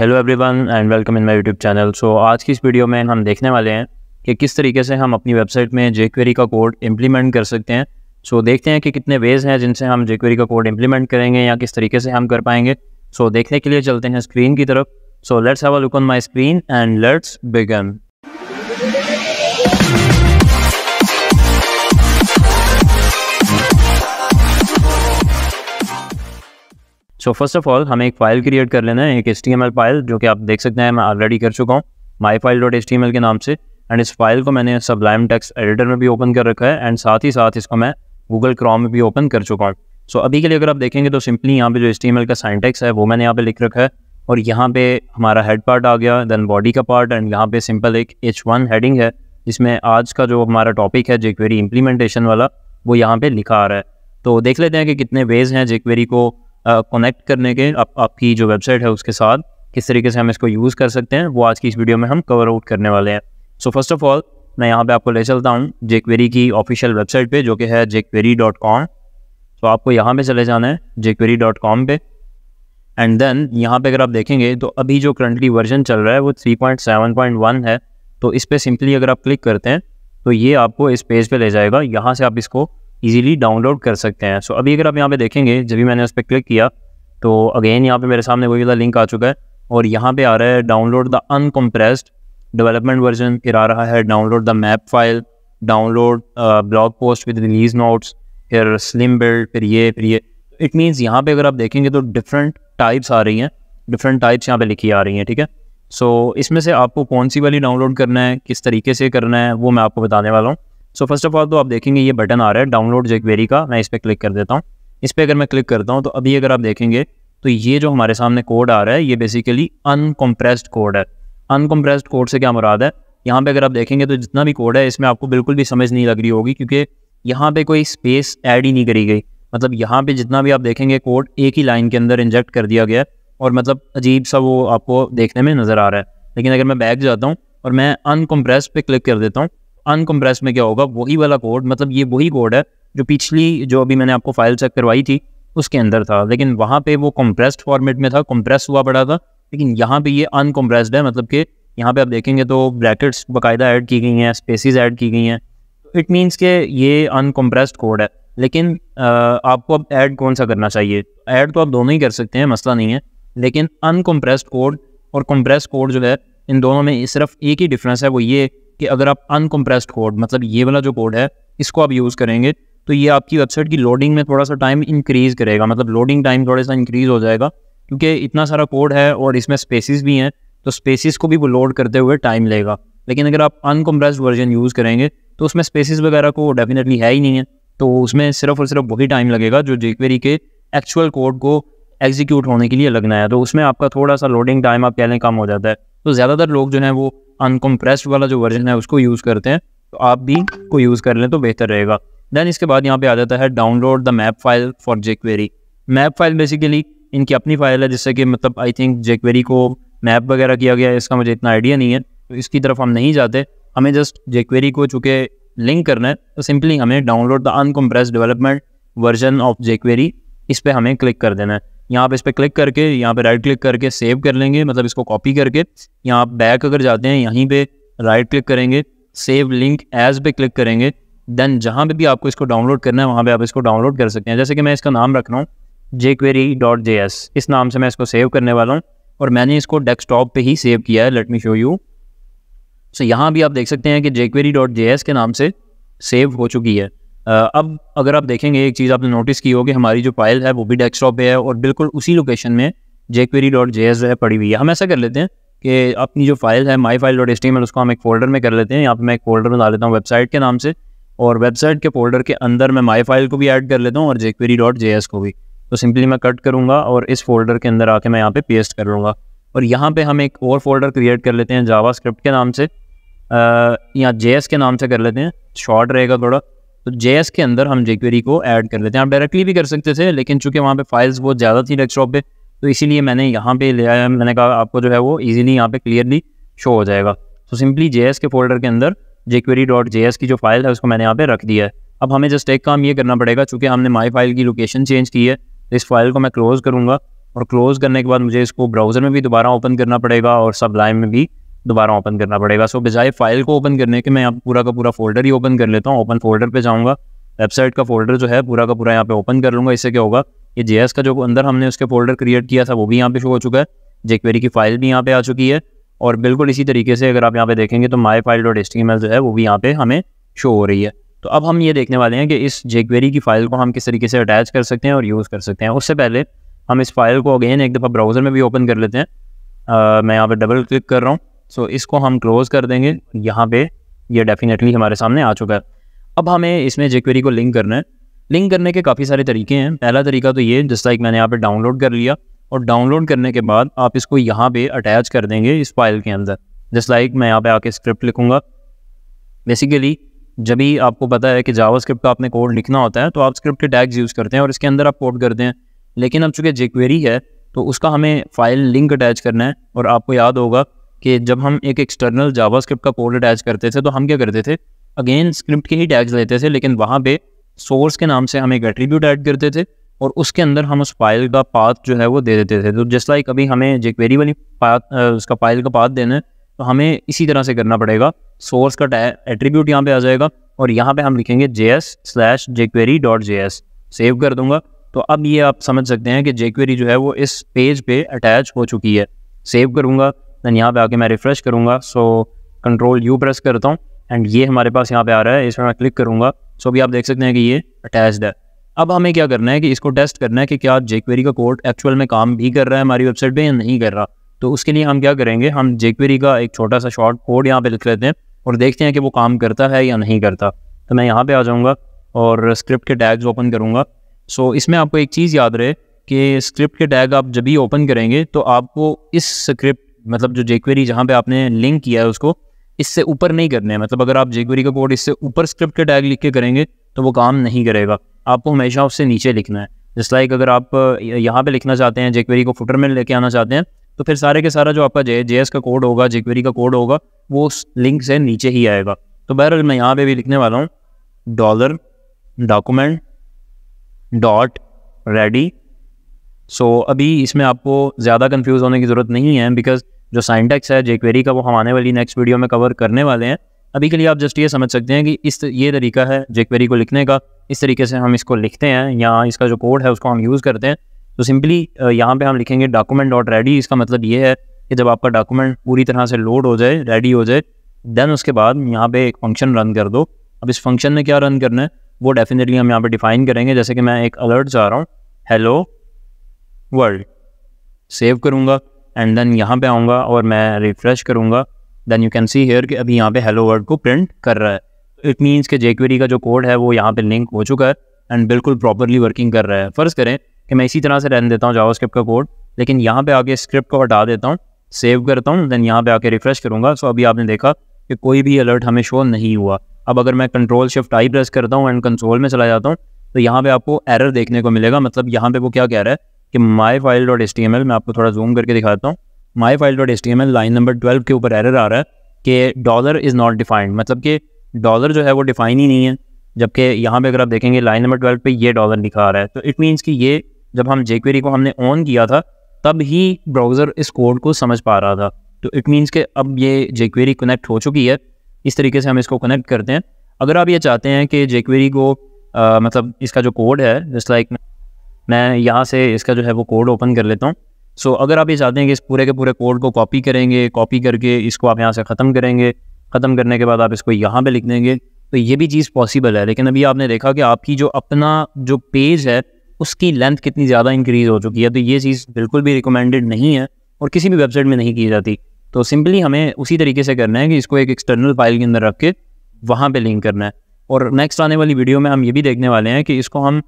hello everyone and welcome in my YouTube channel so आज की इस वीडियो में हम देखने वाले हैं कि किस तरीके से हम अपनी वेबसाइट में जेक्वेरी का कोड इम्प्लीमेंट कर सकते हैं सो so, देखते हैं कि कितने वेज़ हैं जिनसे हम जेक्वेरी का कोड इम्प्लीमेंट करेंगे या किस तरीके से हम कर पाएंगे सो so, देखने के लिए चलते हैं स्क्रीन की तरफ so let's have a look on my screen and let's begin so first of all हमें एक फाइल क्रिएट कर लेना है एक एस फाइल जो कि आप देख सकते हैं मैं ऑलरेडी कर चुका हूँ माई फाइल डॉट एस के नाम से एंड इस फाइल को मैंने सबलाइम टेक्स्ट एडिटर में भी ओपन कर रखा है एंड साथ ही साथ इसको मैं गूगल क्रॉम में भी ओपन कर चुका हूँ सो so, अभी के लिए अगर आप देखेंगे तो सिंपली यहाँ पे जो एस का साइंटेक्स है वो मैंने यहाँ पे लिख रखा है और यहाँ पे हमारा हेड पार्ट आ गया देन बॉडी का पार्ट एंड यहाँ पे सिंपल एक एच वन हेडिंग है जिसमें आज का जो हमारा टॉपिक है जेक्वेरी इम्प्लीमेंटेशन वाला वो यहाँ पे लिखा आ रहा है तो देख लेते हैं कि कितने वेज़ हैं जेक्वेरी को कनेक्ट करने के आप, आपकी जो वेबसाइट है उसके साथ किस तरीके से हम इसको यूज़ कर सकते हैं वो आज की इस वीडियो में हम कवर आउट करने वाले हैं सो फर्स्ट ऑफ ऑल मैं यहाँ पे आपको ले चलता हूँ जेक्वेरी की ऑफिशियल वेबसाइट पे जो कि है जेक्वेरी डॉट कॉम तो आपको यहाँ पे चले जाना है जेक्वेरी डॉट कॉम पे एंड देन यहाँ पे अगर आप देखेंगे तो अभी जो करंटली वर्जन चल रहा है वो 3.7.1 है तो इस पर सिंपली अगर आप क्लिक करते हैं तो ये आपको इस पेज पे ले जाएगा यहाँ से आप इसको ईजिली डाउनलोड कर सकते हैं सो so, अभी अगर आप यहाँ पे देखेंगे जब भी मैंने उस पर क्लिक किया तो अगेन यहाँ पे मेरे सामने वही वाला लिंक आ चुका है और यहाँ पे आ रहा है download the uncompressed development version फिर आ रहा है download the map file download blog post with release notes फिर स्लिम बिल्ड फिर ये फिर ये इट मीन्स यहाँ पे अगर आप देखेंगे तो डिफरेंट टाइप्स आ रही हैं डिफरेंट टाइप्स यहाँ पे लिखी आ रही हैं ठीक है सो so, इसमें से आपको कौन सी वाली डाउनलोड करना है किस तरीके से करना है वो मैं आपको बताने वाला हूँ सो फर्स्ट ऑफ ऑल तो आप देखेंगे ये बटन आ रहा है डाउनलोड जेक्वेरी का मैं इस पर क्लिक कर देता हूँ इस पर अगर मैं क्लिक करता हूँ तो अभी अगर आप देखेंगे तो ये जो हमारे सामने कोड आ रहा है ये बेसिकली अनकम्प्रेस्ड कोड है अनकम्प्रेस्ड कोड से क्या मुराद है यहाँ पे अगर आप देखेंगे तो जितना भी कोड है इसमें आपको बिल्कुल भी समझ नहीं लग रही होगी क्योंकि यहाँ पे कोई स्पेस ऐड ही नहीं करी गई मतलब यहाँ पे जितना भी आप देखेंगे कोड एक ही लाइन के अंदर इंजेक्ट कर दिया गया है और मतलब अजीब सा वो आपको देखने में नज़र आ रहा है लेकिन अगर मैं बैक जाता हूँ और मैं अनकम्प्रेस पे क्लिक कर देता हूँ अनकम्प्रेस में क्या होगा वही वाला कोड मतलब ये वही कोड है जो पिछली जो अभी मैंने आपको फाइल चेक करवाई थी उसके अंदर था लेकिन वहाँ पे वो कंप्रेस्ड फॉर्मेट में था कंप्रेस हुआ पड़ा था लेकिन यहाँ पे ये अनकम्प्रेस्ड है मतलब कि यहाँ पे आप देखेंगे तो ब्रैकेट्स बाकायदा ऐड की गई हैं स्पेसिस ऐड की गई हैं इट मीन्स के ये अनकम्प्रेस्ड कोड है लेकिन आ, आपको अब ऐड कौन सा करना चाहिए ऐड तो आप दोनों ही कर सकते हैं मसला नहीं है लेकिन अनकम्प्रेस्ड कोड और कंप्रेस कोड जो है इन दोनों में सिर्फ एक ही डिफरेंस है वो ये कि अगर आप अनकम्प्रेस्ड कोड मतलब ये वाला जो कोड है इसको आप यूज़ करेंगे तो ये आपकी वेबसाइट की लोडिंग में थोड़ा सा टाइम इंक्रीज़ करेगा मतलब लोडिंग टाइम थोड़ा सा इंक्रीज़ हो जाएगा क्योंकि इतना सारा कोड है और इसमें स्पेसिस भी हैं तो स्पेसिस को भी वो लोड करते हुए टाइम लेगा लेकिन अगर आप अनकम्प्रेस्ड वर्जन यूज़ करेंगे तो उसमें स्पेसिस वगैरह को डेफिनेटली है ही नहीं है तो उसमें सिर्फ और सिर्फ वही टाइम लगेगा जो जेक्वेरी के एक्चुअल कोड को एग्जीक्यूट होने के लिए लगना है तो उसमें आपका थोड़ा सा लोडिंग टाइम आप कह लें कम हो जाता है तो ज़्यादातर लोग जो है वो अनकम्प्रेस्ड वाला जो वर्जन है उसको यूज़ करते हैं तो आप भी को यूज़ कर लें तो बेहतर रहेगा दैन इसके बाद यहाँ पे आ जाता है download the map file for jQuery map file basically इनकी अपनी फाइल है जिससे कि मतलब आई थिंक जेक्वेरी को मैप वगैरह किया गया है इसका मुझे इतना आइडिया नहीं है तो इसकी तरफ हम नहीं जाते हमें जस्ट जेक्वेरी को चूँकि लिंक करना है तो सिंपली हमें download the uncompress development version of jQuery इस पर हमें क्लिक कर देना है यहाँ पे इस पर क्लिक करके यहाँ पे राइट क्लिक करके सेव कर लेंगे मतलब इसको कॉपी करके यहाँ आप बैक अगर जाते हैं यहीं पे राइट क्लिक करेंगे सेव लिंक एज पे क्लिक करेंगे देन जहाँ पे भी आपको इसको डाउनलोड करना है वहाँ पे आप इसको डाउनलोड कर सकते हैं जैसे कि मैं इसका नाम रख रहा हूँ jQuery dot J S इस नाम से मैं इसको सेव करने वाला हूँ और मैंने इसको डेस्कटॉप पे ही सेव किया है let me show you so यहाँ भी आप देख सकते हैं कि jQuery dot J S के नाम से सेव हो चुकी है अब अगर आप देखेंगे एक चीज़ आपने नोटिस की होगी हमारी जो फाइल है वो भी डेस्कटॉप पे है और बिल्कुल उसी लोकेशन में जेक्वेरी डॉट जे एस है पड़ी हुई है हम ऐसा कर लेते हैं कि अपनी जो फाइल है माई फाइल डॉट एस उसको हम एक फोल्डर में कर लेते हैं यहाँ पर मैं एक फोल्डर में लेता हूँ वेबसाइट के नाम से और वेबसाइट के फोल्डर के अंदर मैं माई फाइल को भी ऐड कर लेता हूँ और जेक्वेरी डॉट जे एस को भी तो सिंपली मैं कट करूँगा और इस फोल्डर के अंदर आके मैं यहाँ पर पेस्ट कर लूँगा और यहाँ पर हम एक और फोल्डर क्रिएट कर लेते हैं जावा स्क्रिप्ट के नाम से या जे के नाम से कर लेते हैं शॉर्ट रहेगा थोड़ा तो जे के अंदर हम जेक्वेरी को ऐड कर लेते हैं आप डायरेक्टली भी कर सकते थे लेकिन चूंकि वहाँ पे फाइल्स बहुत ज़्यादा थी डेस्कटॉप पे तो इसीलिए मैंने यहाँ पे ले आया मैंने कहा आपको जो है वो इजीली यहाँ पे क्लियरली शो हो जाएगा तो सिंपली जे के फोल्डर के अंदर जेक्वेरी डॉट जे की जो फाइल है उसको मैंने यहाँ पे रख दिया है अब हमें जस्ट एक काम ये करना पड़ेगा चूँकि हमने माई फाइल की लोकेशन चेंज की है तो इस फाइल को मैं क्लोज़ करूँगा और क्लोज़ करने के बाद मुझे इसको ब्राउज़र में भी दोबारा ओपन करना पड़ेगा और सब लाइन में भी दोबारा ओपन करना पड़ेगा सो बजाय फाइल को ओपन करने के मैं यहाँ पूरा का पूरा फोल्डर ही ओपन कर लेता हूँ ओपन फोल्डर पर जाऊँगा वेबसाइट का फोल्डर जो है पूरा का पूरा यहाँ पे ओपन कर लूँगा इससे क्या होगा कि जे का जो अंदर हमने उसके फोल्डर क्रिएट किया था वो भी यहाँ पे शो हो चुका है जेक्वेरी की फाइल भी यहाँ पे आ चुकी है और बिल्कुल इसी तरीके से अगर आप यहाँ पे देखेंगे तो माई फाइल डॉट एस जो है वो भी यहाँ पे हमें शो हो रही है तो अब हम ये देखने वाले हैं कि इस जेक्वेरी की फाइल को हम किस तरीके से अटैच कर सकते हैं और यूज़ कर सकते हैं उससे पहले हम इस फाइल को अगेन एक दफ़ा ब्राउज़र में भी ओपन कर लेते हैं आ, मैं यहाँ पर डबल क्लिक कर रहा हूँ सो so, इसको हम क्लोज कर देंगे यहाँ पे ये डेफिनेटली हमारे सामने आ चुका है अब हमें इसमें जेक्वेरी को लिंक करना है लिंक करने के काफ़ी सारे तरीके हैं पहला तरीका तो ये जिस लाइक मैंने यहाँ पे डाउनलोड कर लिया और डाउनलोड करने के बाद आप इसको यहाँ पे अटैच कर देंगे इस फाइल के अंदर जिस लाइक मैं यहाँ पे आके स्क्रिप्ट लिखूँगा बेसिकली जब भी आपको पता है कि जावा स्क्रिप्ट का आपने कोड लिखना होता है तो आप स्क्रिप्ट के टैग्स यूज़ करते हैं और इसके अंदर आप कोड करते हैं लेकिन अब चूँकि जेक्वेरी है तो उसका हमें फ़ाइल लिंक अटैच करना है और आपको याद होगा कि जब हम एक एक्सटर्नल जावा का कोड अटैच करते थे तो हम क्या करते थे अगेन स्क्रिप्ट के ही टैग्स लेते थे लेकिन वहाँ पे सोर्स के नाम से हम एक एट्रीब्यूट ऐड करते थे और उसके अंदर हम उस फाइल का पाथ जो है वो दे देते थे तो जस्ट लाइक अभी हमें जेक्वेरी वाली पाथ उसका फाइल का पाथ देना है तो हमें इसी तरह से करना पड़ेगा सोर्स का एट्रीब्यूट यहाँ पे आ जाएगा और यहाँ पे हम लिखेंगे J S slash jQuery dot J S save कर दूंगा तो अब ये आप समझ सकते हैं कि जेक्वेरी जो है वो इस पेज पे अटैच हो चुकी है सेव करूँगा दैन यहाँ पे आके मैं रिफ़्रेश करूँगा सो कंट्रोल यू प्रेस करता हूँ एंड ये हमारे पास यहाँ पे आ रहा है इसमें मैं क्लिक करूँगा सो अभी आप देख सकते हैं कि ये अटैच्ड है अब हमें क्या करना है कि इसको टेस्ट करना है कि क्या जेक्वेरी का कोड एक्चुअल में काम भी कर रहा है हमारी वेबसाइट पर या नहीं कर रहा तो उसके लिए हम क्या करेंगे हम जेक्वेरी का एक छोटा सा शॉर्ट कोड यहाँ पर लिख लेते हैं और देखते हैं कि वो काम करता है या नहीं करता तो मैं यहाँ पर आ जाऊँगा और स्क्रिप्ट के टैग्स ओपन करूँगा सो so, इसमें आपको एक चीज़ याद रहे कि स्क्रिप्ट के टैग आप जब भी ओपन करेंगे तो आपको इस स्क्रिप्ट मतलब जो जेक्वेरी जहाँ पे आपने लिंक किया है उसको इससे ऊपर नहीं करने हैं मतलब अगर आप जेक्वेरी का कोड इससे ऊपर स्क्रिप्ट के टैग लिख के करेंगे तो वो काम नहीं करेगा आपको हमेशा उससे नीचे लिखना है जिस लाइक अगर आप यहाँ पे लिखना चाहते हैं जेक्वेरी को फुटर में लेके आना चाहते हैं तो फिर सारे के सारा जो आपका जे जे एस का कोड होगा जेक्वेरी का कोड होगा वो उस लिंक से नीचे ही आएगा तो बहरहाल मैं यहाँ पे भी लिखने वाला हूँ dollar document dot ready so so, अभी इसमें आपको ज़्यादा कन्फ्यूज़ होने की ज़रूरत नहीं है बिकॉज जो साइंटेक्स है जेक्वेरी का वो हम आने वाली नेक्स्ट वीडियो में कवर करने वाले हैं अभी के लिए आप जस्ट ये समझ सकते हैं कि इस ये तरीका है जेक्वेरी को लिखने का इस तरीके से हम इसको लिखते हैं या इसका जो कोड है उसको हम यूज़ करते हैं तो सिंपली यहाँ पे हम लिखेंगे डॉक्यूमेंट डॉट रेडी इसका मतलब ये है कि जब आपका डॉक्यूमेंट पूरी तरह से लोड हो जाए रेडी हो जाए देन उसके बाद यहाँ पे एक फंक्शन रन कर दो अब इस फंक्शन में क्या रन करना है वो डेफिनेटली हम यहाँ पे डिफाइन करेंगे जैसे कि मैं एक अलर्ट चाह रहा हूँ हेलो वर्ल्ड सेव करूँगा एंड देन यहाँ पे आऊँगा और मैं रिफ़्रेश करूँगा then you can see here कि अभी यहाँ पे हेलो वर्ल्ड को प्रिंट कर रहा है इट मीन्स के जेक्वेरी का जो कोड है वो यहाँ पे लिंक हो चुका है एंड बिल्कुल प्रॉपरली वर्किंग कर रहा है फ़र्ज़ करें कि मैं इसी तरह से रहने देता हूँ जावास्क्रिप्ट का कोड लेकिन यहाँ पे आके स्क्रिप्ट को हटा देता हूँ सेव करता हूँ देन यहाँ पे आके रिफ़्रेश करूँगा सो अभी आपने देखा कि कोई भी अलर्ट हमें शो नहीं हुआ अब अगर मैं कंट्रोल शिफ्ट आई प्रेस करता हूँ एंड कंसोल में चला जाता हूँ तो यहाँ पे आपको एरर देखने को मिलेगा मतलब यहाँ पे वो क्या कह रहा है कि my file dot S T M L मैं आपको थोड़ा जूम करके दिखाता हूँ my file dot S T M L line number twelve के ऊपर एरर आ रहा है कि डॉलर इज़ नॉट डिफाइंड मतलब कि डॉलर जो है वो डिफाइन ही नहीं है जबकि यहाँ पे अगर आप देखेंगे लाइन नंबर ट्वेल्व पे ये डॉलर लिखा आ रहा है तो इट मीन्स कि ये जब हम जेक्वेरी को हमने ऑन किया था तब ही ब्राउज़र इस कोड को समझ पा रहा था तो इट मीन्स कि अब ये जेक्वेरी कनेक्ट हो चुकी है इस तरीके से हम इसको कनेक्ट करते हैं अगर आप ये चाहते हैं कि जेक्वेरी को आ, मतलब इसका जो कोड है जस्ट लाइक like, मैं यहाँ से इसका जो है वो कोड ओपन कर लेता हूँ सो अगर आप ये चाहते हैं कि इस पूरे के पूरे कोड को कॉपी करेंगे कॉपी करके इसको आप यहाँ से ख़त्म करेंगे ख़त्म करने के बाद आप इसको यहाँ पे लिख देंगे तो ये भी चीज़ पॉसिबल है लेकिन अभी आपने देखा कि आपकी जो अपना जो पेज है उसकी लेंथ कितनी ज़्यादा इंक्रीज़ हो चुकी है तो ये चीज़ बिल्कुल भी रिकमेंडेड नहीं है और किसी भी वेबसाइट में नहीं की जाती तो सिंपली हमें उसी तरीके से करना है कि इसको एक एक्सटर्नल फाइल के अंदर रख के वहाँ पर लिंक करना है और नेक्स्ट आने वाली वीडियो में हम ये भी देखने वाले हैं कि इसको हम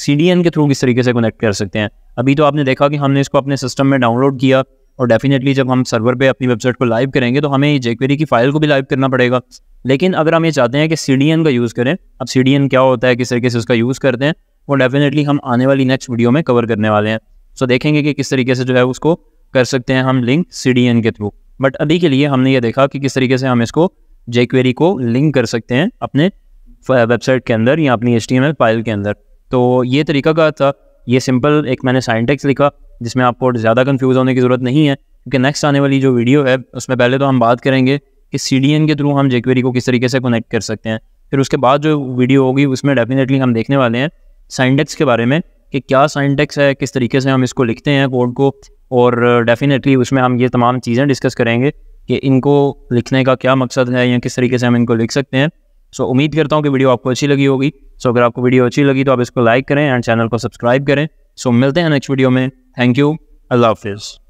सी के थ्रू किस तरीके से कनेक्ट कर सकते हैं अभी तो आपने देखा कि हमने इसको अपने सिस्टम में डाउनलोड किया और डेफिनेटली जब हम सर्वर पे अपनी वेबसाइट को लाइव करेंगे तो हमें जेक्वेरी की फाइल को भी लाइव करना पड़ेगा लेकिन अगर हम ये चाहते हैं कि सी का यूज़ करें अब सी क्या होता है किस तरीके से उसका यूज़ करते हैं वो डेफिनेटली हम आने वाली नेक्स्ट वीडियो में कवर करने वाले हैं सो देखेंगे कि किस तरीके से जो है उसको कर सकते हैं हम लिंक सी के थ्रू बट अभी के लिए हमने ये देखा कि किस तरीके से हम इसको जेक्वेरी को लिंक कर सकते हैं अपने वेबसाइट के अंदर या अपनी एच फाइल के अंदर तो ये तरीका का था ये सिंपल एक मैंने साइंटेक्स लिखा जिसमें आपको ज़्यादा कन्फ्यूज़ होने की ज़रूरत नहीं है क्योंकि नेक्स्ट आने वाली जो वीडियो है उसमें पहले तो हम बात करेंगे कि सी के थ्रू हम जेक्वेरी को किस तरीके से कनेक्ट कर सकते हैं फिर उसके बाद जो वीडियो होगी उसमें डेफिनेटली हम देखने वाले हैं साइंटेक्स के बारे में कि क्या साइंटेक्स है किस तरीके से हम इसको लिखते हैं कोड को और डेफिनेटली उसमें हम ये तमाम चीज़ें डिस्कस करेंगे कि इनको लिखने का क्या मकसद है या किस तरीके से हम इनको लिख सकते हैं सो so, उम्मीद करता हूँ कि वीडियो आपको अच्छी लगी होगी सो अगर आपको वीडियो अच्छी लगी तो आप इसको लाइक करें एंड चैनल को सब्सक्राइब करें सो so, मिलते हैं नेक्स्ट वीडियो में थैंक यू अल्लाह हाफिज़